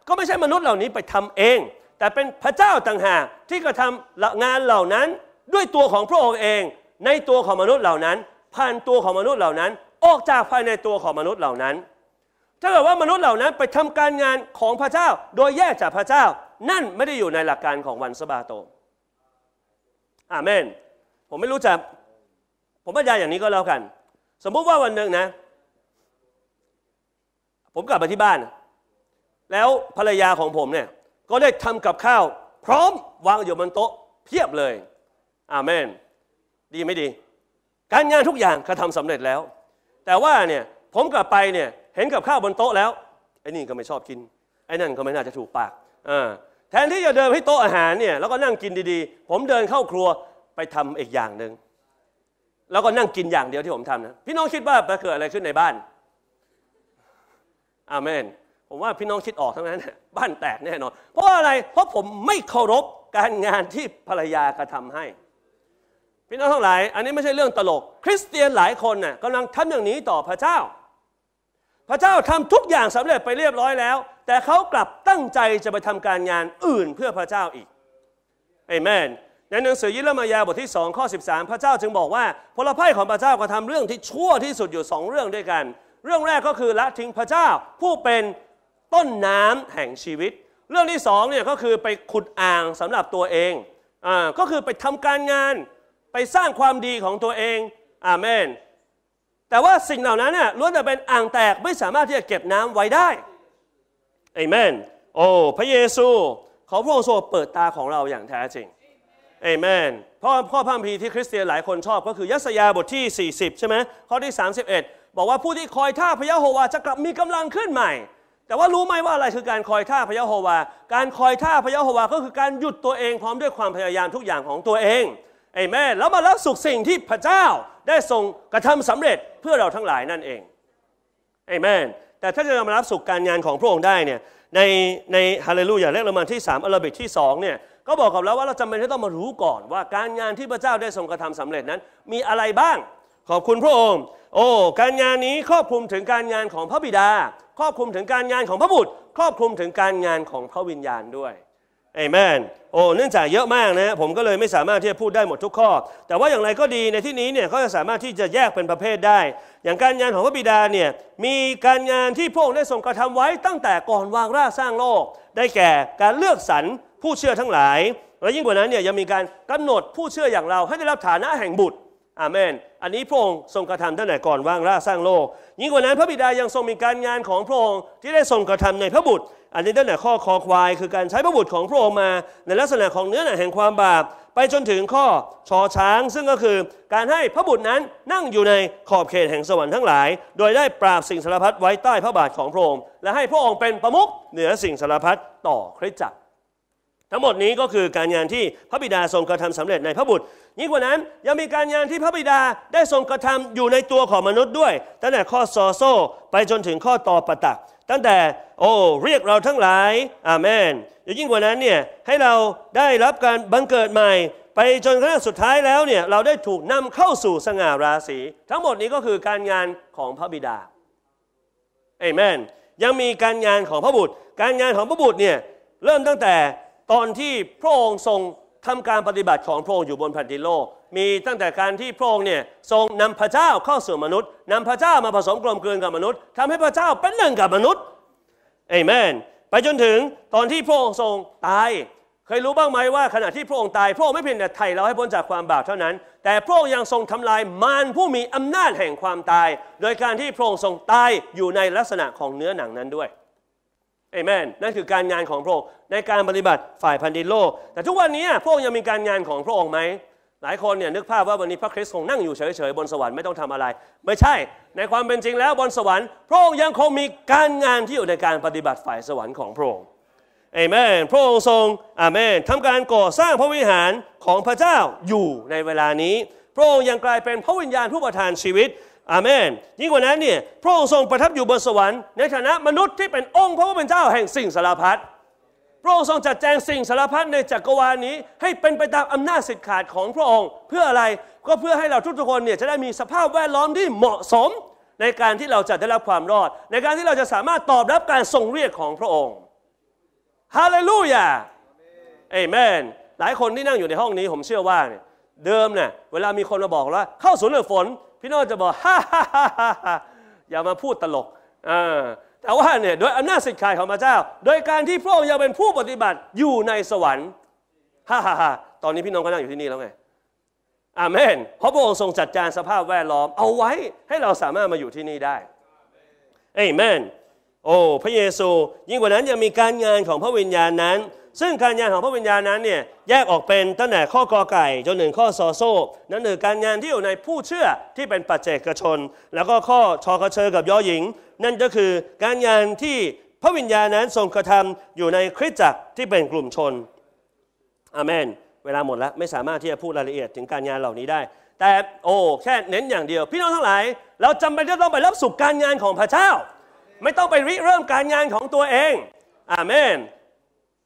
ก็ไม่ใช่มนุษย์เหล่านี้ไปทำเอง แต่เป็นพระเจ้าต่างหากที่กระทำงานเหล่านั้น ด้วยตัวของพระองค์เอง ในตัวของมนุษย์เหล่านั้นผ่านตัวของมนุษย์เหล่านั้น ออกจากภายในตัวของมนุษย์เหล่านั้น ถ้าเกิดว่ามนุษย์เหล่านั้นไปทำการงานของพระเจ้าโดยแยกจากพระเจ้านั่นไม่ได้อยู่ในหลักการของวันสบาโต อาเมน ผมไม่รู้จัก ผมบรรยายอย่างนี้ก็แล้วกัน สมมุติว่าวันหนึ่งนะผมกลับมาที่บ้าน แล้วภรรยาของผมเนี่ยก็ได้ทำกับข้าว พร้อมวางอยู่บนโต๊ะเพียบเลย อาเมน ดีไม่ดี การงานทุกอย่างกระทำสำเร็จแล้ว แต่ว่าเนี่ยผมกลับไปเนี่ยเห็นกับข้าวบนโต๊ะแล้วไอ้นี่ก็ไม่ชอบกินไอ้นั่นก็ไม่น่าจะถูกปากอ่าแทนที่จะเดินให้โต๊ะอาหารเนี่ยแล้วก็นั่งกินดีๆ ผมเดินเข้าครัวไปทำอีกอย่างหนึ่งแล้วก็นั่งกินอย่างเดียวที่ผมทำนะพี่น้องคิดว่าจะเกิดอะไรขึ้นในบ้านอาเมนผมว่าพี่น้องคิดออกทั้งนั้นบ้านแตกแน่นอนเพราะอะไรเพราะผมไม่เคารพการงานที่ภรรยากระทำาให้พี่น้องทั้งหลายอันนี้ไม่ใช่เรื่องตลก คริสเตียนหลายคนน่ะกำลังทำอย่างนี้ต่อพระเจ้า พระเจ้าทำทุกอย่างสำเร็จไปเรียบร้อยแล้ว แต่เขากลับตั้งใจจะไปทำการงานอื่นเพื่อพระเจ้าอีกเอเมน ในหนังสือยิเรมายาบทที่2ข้อ13พระเจ้าจึงบอกว่า พลภัยของพระเจ้าก็ทำเรื่องที่ชั่วที่สุดอยู่ 2 เรื่องด้วยกันเรื่องแรกก็คือละทิ้งพระเจ้า ผู้เป็นต้นน้ำแห่งชีวิต เรื่องที่สองเนี่ยก็คือไปขุดอ่างสำหรับตัวเองอ่าก็คือไปทำการงานไปสร้างความดีของตัวเองอาเมน แต่ว่าสิ่งเหล่านั้นเนี่ยล้วนแต่เป็นอ่างแตกไม่สามารถที่จะเก็บน้ำไว้ได้เอเมนโอ้พระเยซูขอพระองค์ทรงเปิดตาของเราอย่างแท้จริงเอเมนเพราะข้อพระคัมภีร์ที่คริสเตียนหลายคนชอบ ก็คือยัสยาบทที่ 40ใช่ไหมข้อที่ 31บอกว่าผู้ที่คอยท่าพระยะโฮวาจะกลับมีกำลังขึ้นใหม่ แต่ว่ารู้ไหมว่าอะไรคือการคอยท่าพระยะโฮวาการคอยท่าพระยะโฮวา ก็คือการหยุดตัวเองพร้อมด้วยความพยายามทุกอย่างของตัวเองเอเมนแล้วมาแล้วสุขสิ่งที่พระเจ้าได้ทรงกระทำสำเร็จเพื่อเราทั้งหลายนั่นเองเอเมนแต่ถ้าจะมารับสุขการงานของพระองค์ได้เนี่ยในในฮาเลลูยาเลขละมันที่ 3อัลเบทที่2เนี่ยก็บอกกับเราว่าเราจำเป็นที่ต้องมารู้ก่อนว่า การงานที่พระเจ้าได้ทรงกระทำสำเร็จนั้นมีอะไรบ้างขอบคุณพระองค์โอ้การงานนี้ครอบคลุมถึงการงานของพระบิดา ครอบคลุมถึงการงานของพระบุตร ครอบคลุมถึงการงานของพระวิญญาณด้วยเอเมนโอ้เนื่องจากเยอะมากนะผมก็เลยไม่สามารถที่จะพูดได้หมดทุกข้อแต่ว่าอย่างไรก็ดีในที่นี้เนี่ยก็จะสามารถที่จะแยกเป็นประเภทได้ อย่างการงานของพระบิดาเนี่ยมีการงานที่พระองค์ได้ทรงกระทำไว้ตั้งแต่ก่อนวางรากสร้างโลก ได้แก่การเลือกสรรผู้เชื่อทั้งหลาย และยิ่งกว่านั้นเนี่ยยังมีการกำหนดผู้เชื่ออย่างเราให้ได้รับฐานะแห่งบุตรอาเมนอันนี้พระองค์ทรงกระทำตั้งแต่ก่อนว่างราสร้างโลก ยิ่งกว่านั้นพระบิดายังทรงมีการงานของพระองค์ที่ได้ทรงกระทำในพระบุตร อันนี้ตั้งแต่ข้อคอควาย คือการใช้พระบุตรของพระองค์มาในลักษณะของเนื้อหนังแห่งความบาปไปจนถึงข้อชอช้าง ซึ่งก็คือการให้พระบุตรนั้นนั่งอยู่ในขอบเขตแห่งสวรรค์ทั้งหลาย โดยได้ปราบสิ่งสารพัดไว้ใต้พระบาทของพระองค์และให้พระองค์เป็นประมุขเหนือสิ่งสารพัดต่อคริสตจักรทั้งหมดนี้ก็คือการงานที่พระบิดาทรงกระทำสำเร็จในพระบุตรยิ่งกว่านั้นยังมีการงานที่พระบิดาได้ทรงกระทำ อยู่ในตัวของมนุษย์ด้วย ตั้งแต่ข้อซอโซไปจนถึงข้อตอปะตักตั้งแต่โอ้เรียกเราทั้งหลายอาเมนยิ่งกว่านั้นเนี่ยให้เราได้รับการบังเกิดใหม่ไปจนกระทั่งสุดท้ายแล้วเนี่ยเราได้ถูกนำเข้าสู่สง่าราศีทั้งหมดนี้ก็คือการงานของพระบิดาเอเมนยังมีการงานของพระบุตร การงานของพระบุตรเนี่ยเริ่มตั้งแต่ตอนที่พระองค์ทรงทำการปฏิบัติของพระองค์อยู่บนแผ่นดินโลก มีตั้งแต่การที่พระองค์เนี่ยทรงนำพระเจ้าเข้าสู่มนุษย์ นำพระเจ้ามาผสมกลมกลืนกับมนุษย์ ทำให้พระเจ้าเป็นหนึ่งกับมนุษย์เอเมน ไปจนถึงตอนที่พระองค์ทรงตาย เคยรู้บ้างไหมว่าขณะที่พระองค์ตายพระองค์ไม่เพียงแต่ไถ่เราให้พ้นจากความบาปเท่านั้น แต่พระองค์ยังทรงทำลายมารผู้มีอำนาจแห่งความตาย โดยการที่พระองค์ทรงตายอยู่ในลักษณะของเนื้อหนังนั้นด้วยเอเมนนั่นคือการงานของพระองค์ในการปฏิบัติฝ่ายพันดิโลกแต่ทุกวันนี้พระองค์ยังมีการงานของพระองค์ไหมหลายคนเนี่ยนึกภาพว่าวันนี้พระคริสต์คงนั่งอยู่เฉยๆบนสวรรค์ไม่ ต้องทำอะไร ไม่ใช่ ในความเป็นจริงแล้วบนสวรรค์ พระองค์ยังคงมีการงานที่อยู่ในการปฏิบัติฝ่ายสวรรค์ของพระองค์เอเมนพระองค์ทรงอาเมนทำการก่อสร้างพระวิหารของพระเจ้าอยู่ในเวลานี้พระองค์ยังกลายเป็นพระวิญญาณผู้ประทานชีวิตอาเมนยิ่งกว่านั้นเนี่ยพระองค์ทรงประทับอยู่บนสวรรค์ในฐานะมนุษย์ที่เป็นองค์พระผู้เป็นเจ้าแห่งสิ่งสารพัดพระองค์ทรงจัดแจงสิ่งสารพัดในจักรวาลนี้ ให้เป็นไปตามอำนาจสิทธิ์ขาดของพระองค์ เพื่ออะไรก็เพื่อให้เราทุกๆคนเนี่ยจะได้มีสภาพแวดล้อมที่เหมาะสมในการที่เราจะได้รับความรอด ในการที่เราจะสามารถตอบรับการทรงเรียกของพระองค์ฮาเลลูยาเอเมนหลายคนที่นั่งอยู่ในห้องนี้ผมเชื่อว่าเนี่ยเดิมเนี่ยเวลามีคนมาบอกว่าเข้าสวนฤือฝนพี่น้องจะบอกฮ่าฮ่าฮ่าฮ่าอย่ามาพูดตลกแต่ว่าเนี่ยโดยอำนาจสิทธิ์ขายของพระเจ้า โดยการที่พระองค์ยังเป็นผู้ปฏิบัติอยู่ในสวรรค์ฮ่าฮ่าฮ่าตอนนี้พี่น้องก็นั่งอยู่ที่นี่แล้วไง อาเมนเพราะพระองค์ทรงจัดการสภาพแวดล้อม เอาไว้ ให้เราสามารถมาอยู่ที่นี่ได้เอเมน โอ้พระเยซู ยิ่งกว่านั้นยังมีการงานของพระวิญญาณนั้นซึ่งการงานของพระวิญญาณนั้นเนี่ยแยกออกเป็นตั้งแต่ข้อกอไก่จนถึงข้อซอโซ่นั่นคือการงานที่อยู่ในผู้เชื่อที่เป็นปัจเจกชน แล้วก็ข้อชอกระเชอกับยอหญิง นั่นก็คือการงานที่พระวิญญาณนั้นทรงกระทำอยู่ในคริสตจักรที่เป็นกลุ่มชนอามน เวลาหมดแล้วไม่สามารถที่จะพูดรายละเอียดถึงการงานเหล่านี้ได้ แต่โอ้แค่เน้นอย่างเดียวพี่น้องทั้งหลาย เราจำเป็นจะต้องไปรับสุขการงานของพระเจ้า ไม่ต้องไปริเริ่มการงานของตัวเองอาเมน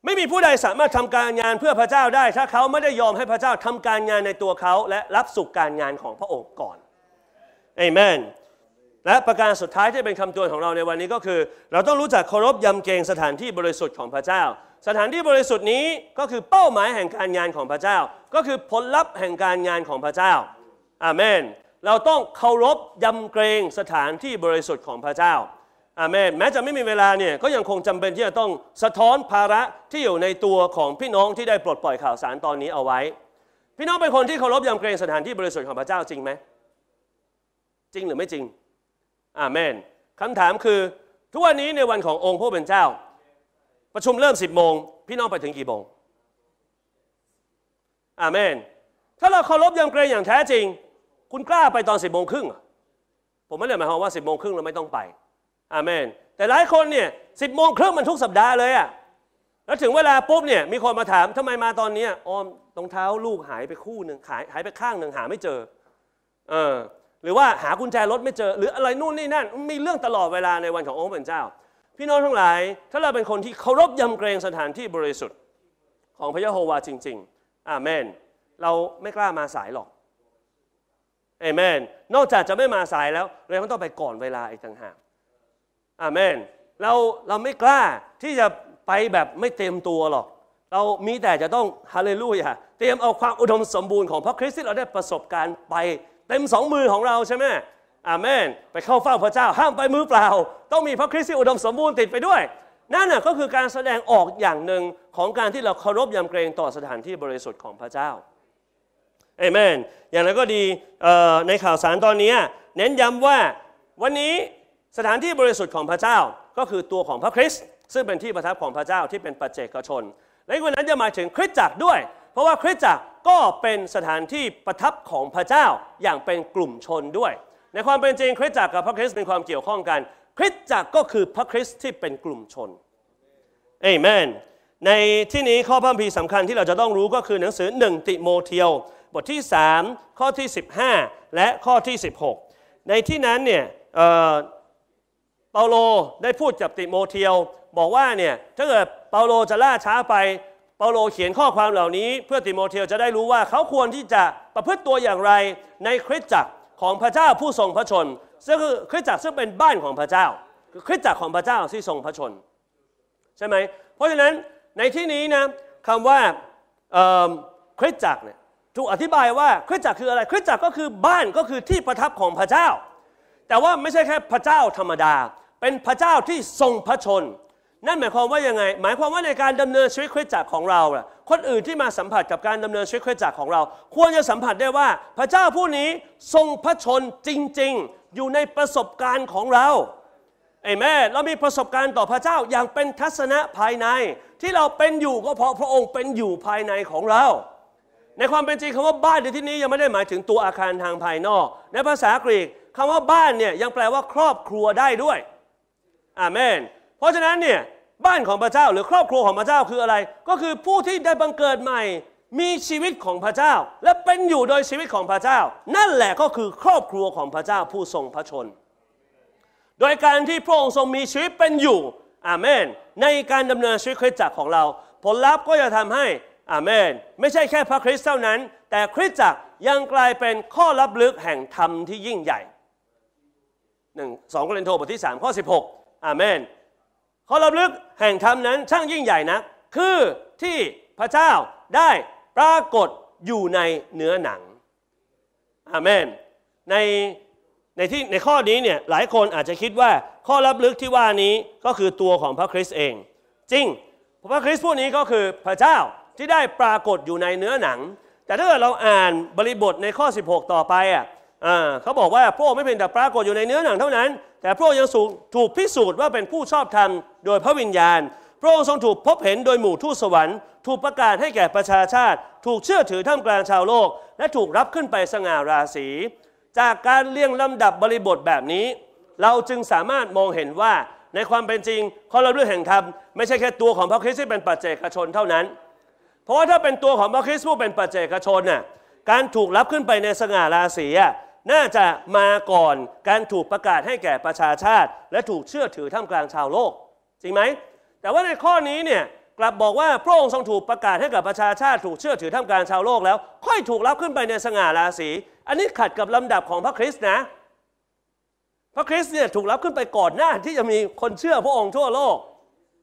ไม่มีผู้ใดสามารถทำการงานเพื่อพระเจ้าได้ถ้าเขาไม่ได้ยอมให้พระเจ้าทำการงานในตัวเขา และรับสุขการงานของพระองค์ก่อนเอเมน และประการสุดท้ายที่เป็นคำตัวของเราในวันนี้ก็คือ เราต้องรู้จักเคารพยำเกรงสถานที่บริสุทธิ์ของพระเจ้า สถานที่บริสุทธิ์นี้ก็คือเป้าหมายแห่งการงานของพระเจ้า ก็คือผลลัพธ์แห่งการงานของพระเจ้าอาเมน เราต้องเคารพยำเกรงสถานที่บริสุทธิ์ของพระเจ้าอาเมนแม้จะไม่มีเวลาเนี่ยก็ยังคงจำเป็นที่จะต้องสะท้อนภาระที่อยู่ในตัวของพี่น้องที่ได้ปลดปล่อยข่าวสารตอนนี้เอาไว้ พี่น้องเป็นคนที่เคารพยำเกรงสถานที่บริสุทธิ์ของพระเจ้าจริงไหมจริงหรือไม่จริงอาเมนคำถามคือทุกวันนี้ในวันขององค์พระเป็นเจ้า ประชุมเริ่มสิบโมงพี่น้องไปถึงกี่โมงอาเมน ถ้าเราเคารพยำเกรงอย่างแท้จริง คุณกล้าไปตอนสิบโมงครึ่งผมไม่ได้หมายความว่าสิบโมงครึ่งเราไม่ต้องไปอาเมนแต่หลายคนเนี่ยสิบโมงครึ่งมันทุกสัปดาห์เลยอะแล้วถึงเวลาปุ๊บเนี่ยมีคนมาถามทำไมมาตอนนี้อ้อมรองเท้าลูกหายไปคู่หนึ่งหาย หายไปข้างหนึ่งหาไม่เจอเออ หรือว่าหากุญแจรถไม่เจอ หรืออะไรนู่นนี่นั่น มีเรื่องตลอดเวลาในวันขององค์เป็นเจ้า พี่น้องทั้งหลาย ถ้าเราเป็นคนที่เคารพยำเกรงสถานที่บริสุทธิ์ของพระยะโฮวาจริง ๆ อาเมน เราไม่กล้ามาสายหรอกเอเมนนอกจากจะไม่มาสายแล้วเราต้องไปก่อนเวลาอีกต่างหากอาเมนเราเราไม่กล้าที่จะไปแบบไม่เต็มตัวหรอกเรามีแต่จะต้องฮาเลลูยาเตรียมเอาความอุดมสมบูรณ์ของพระคริสต์ที่เราได้ประสบการณ์ไปเต็มสองมือของเราใช่ไหมอาเมน ไปเข้าเฝ้าพระเจ้า ห้ามไปมือเปล่า ต้องมีพระคริสต์ที่อุดมสมบูรณ์ติดไปด้วยนั่นน่ะก็คือการแสดงออกอย่างหนึ่งของการที่เราเคารพยำเกรงต่อสถานที่บริสุทธิ์ของพระเจ้าเอเมน อย่างไรก็ดีในข่าวสารตอนนี้เน้นย้ำว่าวันนี้สถานที่บริสุทธิ์ของพระเจ้าก็คือตัวของพระคริสต์ซึ่งเป็นที่ประทับของพระเจ้าที่เป็นปัจเจกชน และวันนั้นจะหมายถึงคริสตจักรด้วย เพราะว่าคริสตจักรก็เป็นสถานที่ประทับของพระเจ้าอย่างเป็นกลุ่มชนด้วย ในความเป็นจริงคริสตจักรกับพระคริสต์เป็นความเกี่ยวข้องกัน คริสตจักรก็คือพระคริสต์ที่เป็นกลุ่มชนเอเมนในที่นี้ข้อพระคัมภีร์สำคัญที่เราจะต้องรู้ก็คือหนังสือ1ติโมเทียวบทที่3ข้อที่15และข้อที่ 16 ในที่นั้นเนี่ยเปาโลได้พูดกับ ติโมเทียวบอกว่าเนี่ยถ้าเกิดเปาโลจะล่าช้าไป เปาโลเขียนข้อความเหล่านี้ เพื่อติโมเทียวจะได้รู้ว่า เขาควรที่จะประพฤติตัวอย่างไร ในคริสตจักรของพระเจ้าผู้ทรงพระชน ซึ่งคือคริสตจักรซึ่งเป็นบ้านของพระเจ้าคือคริสตจักรของพระเจ้าที่ทรงพระชน ใช่ไหมเพราะฉะนั้นในที่นี้นะคำว่าคริสตจักรเนี่ยถูกอธิบายว่าคริสตจักรคืออะไรคริสตจักรก็คือบ้านก็คือที่ประทับของพระเจ้าแต่ว่าไม่ใช่แค่พระเจ้าธรรมดา เป็นพระเจ้าที่ทรงพระชน นั่นหมายความว่ายังไงหมายความว่าในการดำเนินชีวิตคริสตจักรของเราะคนอื่นที่มาสัมผัสกับการดำเนินชีวิตคริสตจักรของเรา ควรจะสัมผัสได้ว่าพระเจ้าผู้นี้ทรงพระชนจริงๆ อยู่ในประสบการณ์ของเราเอเมนเรามีประสบการณ์ต่อพระเจ้าอย่างเป็นทัศนะภายในที่เราเป็นอยู่ก็เพราะพระองค์เป็นอยู่ภายในของเรา ในความเป็นจริงคำว่าบ้านในที่นี้ยังไม่ได้หมายถึงตัวอาคารทางภายนอกในภาษากรีกคำว่าบ้านเนี่ยยังแปลว่าครอบครัวได้ด้วยอาเมนเพราะฉะนั้นเนี่ยบ้านของพระเจ้า หรือครอบครัวของพระเจ้าคืออะไร ก็คือผู้ที่ได้บังเกิดใหม่มีชีวิตของพระเจ้า และเป็นอยู่โดยชีวิตของพระเจ้า นั่นแหละก็คือครอบครัวของพระเจ้าผู้ทรงพระชน โดยการที่พระองค์ทรงมีชีวิตเป็นอยู่อาเมน ในการดำเนินชีวิตคริสตจักรของเรา ผลลัพธ์ก็จะทำให้อาเมน ไม่ใช่แค่พระคริสต์เท่านั้น แต่คริสตจักรยังกลายเป็นข้อลับลึกแห่งธรรมที่ยิ่งใหญ่1 2กรินโ์บทที่3ข้อ16อาเมน ข้อรับลึกแห่งธรรมนั้นช่างยิ่งใหญ่นะ คือที่พระเจ้าได้ปรากฏอยู่ในเนื้อหนังอาเมนในในที่ในข้อนี้เนี่ยหลายคนอาจจะคิดว่าข้อรับลึกที่ว่านี้ก็คือตัวของพระคริสต์เอง จริง พระคริสต์ผู้นี้ก็คือพระเจ้าที่ได้ปรากฏอยู่ในเนื้อหนัง แต่ถ้าเกิดเราอ่านบริบทในข้อ 16 ต่อไปอ่ะเขาบอกว่าพระองค์ไม่เป็นแต่ปรากฏอยู่ในเนื้อหนังเท่านั้น แต่พระองค์ยังถูกพิสูจน์ว่าเป็นผู้ชอบธรรมโดยพระวิญญาณพระองค์ทรงถูกพบเห็นโดยหมู่ทูตสวรรค์ ถูกประกาศให้แก่ประชาชาติ ถูกเชื่อถือท่ามกลางชาวโลก และถูกรับขึ้นไปสง่าราศี จากการเลี่ยงลำดับบริบทแบบนี้ เราจึงสามารถมองเห็นว่าในความเป็นจริงข้อระลึกแห่งธรรมไม่ใช่แค่ตัวของพระคริสต์ที่เป็นปัจเจกชนเท่านั้น เพราะว่าถ้าเป็นตัวของพระคริสต์ผู้เป็นปัจเจกชนน่ะการถูกรับขึ้นไปในสง่าราศีน่าจะมาก่อนการถูกประกาศให้แก่ประชาชาติ และถูกเชื่อถือท่ามกลางชาวโลกจริงไหม แต่ว่าในข้อนี้เนี่ยกลับบอกว่าพระองค์ทรงถูกประกาศให้กับประชาชาติ ถูกเชื่อถือท่ามกลางชาวโลกแล้ว ค่อยถูกรับขึ้นไปในสง่าราศีอันนี้ขัดกับลำดับของพระคริสต์นะ พระคริสต์เนี่ยถูกรับขึ้นไปก่อนหน้าที่จะมีคนเชื่อพระองค์ทั่วโลก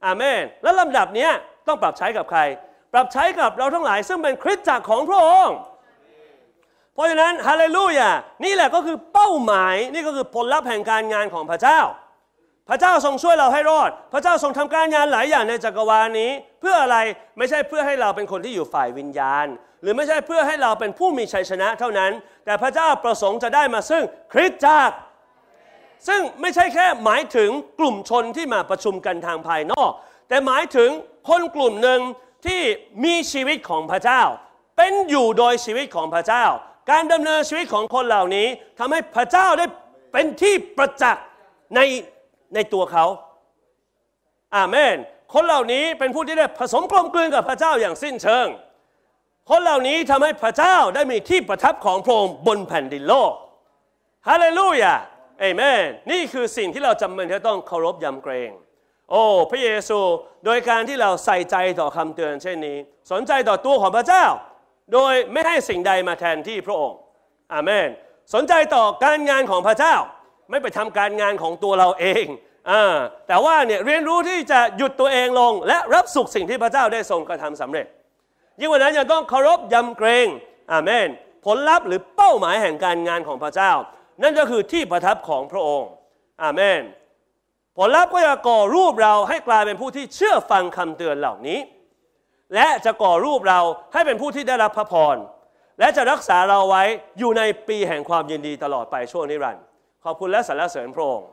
อาเมน และลำดับนี้ต้องปรับใช้กับใคร ปรับใช้กับเราทั้งหลาย ซึ่งเป็นคริสตจักรของพระองค์เพราะฉะนั้นฮาเลลูยา นี่แหละก็คือเป้าหมาย นี่ก็คือผลลัพธ์แห่งการงานของพระเจ้า พระเจ้าทรงช่วยเราให้รอด พระเจ้าทรงทำการงานหลายอย่างในจักรวาลนี้ เพื่ออะไร ไม่ใช่เพื่อให้เราเป็นคนที่อยู่ฝ่ายวิญญาณ หรือไม่ใช่เพื่อให้เราเป็นผู้มีชัยชนะเท่านั้น แต่พระเจ้าประสงค์จะได้มาซึ่งคริสตจักร ซึ่งไม่ใช่แค่หมายถึงกลุ่มชนที่มาประชุมกันทางภายนอก แต่หมายถึงคนกลุ่มหนึ่งที่มีชีวิตของพระเจ้า เป็นอยู่โดยชีวิตของพระเจ้าการดำเนินชีวิตของคนเหล่านี้ทำให้พระเจ้าได้เป็นที่ประจักษ์ ในในตัวเขา อาเมน คนเหล่านี้เป็นผู้ที่ได้ผสมกลมกลืนกับพระเจ้าอย่างสิ้นเชิง คนเหล่านี้ทำให้พระเจ้าได้มีที่ประทับของพระองค์บนแผ่นดินโลก ฮาเลลูยาเอเมน นี่คือสิ่งที่เราจำเป็นที่ต้องเคารพยำเกรง โอ้พระเยซู โดยการที่เราใส่ใจต่อคำเตือนเช่นนี้สนใจต่อตัวของพระเจ้าโดยไม่ให้สิ่งใดมาแทนที่พระองค์ อาเมน สนใจต่อการงานของพระเจ้า ไม่ไปทำการงานของตัวเราเองอแต่ว่าเนี่ยเรียนรู้ที่จะหยุดตัวเองลงและรับสุขสิ่งที่พระเจ้าได้ทรงกระทำสำเร็จ ยิ่งกว่านั้นยังต้องเคารพยำเกรงอาเมน ผลลัพธ์หรือเป้าหมายแห่งการงานของพระเจ้า นั่นก็คือที่ประทับของพระองค์อาเมน ผลลัพธ์ก็จะก่อรูปเราให้กลายเป็นผู้ที่เชื่อฟังคำเตือนเหล่านี้และจะก่อรูปเราให้เป็นผู้ที่ได้รับพระพร และจะรักษาเราไว้อยู่ในปีแห่งความยินดีตลอดไปช่วงนิรันดร์ขอบคุณและสรรเสริญพระองค์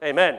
เอเมน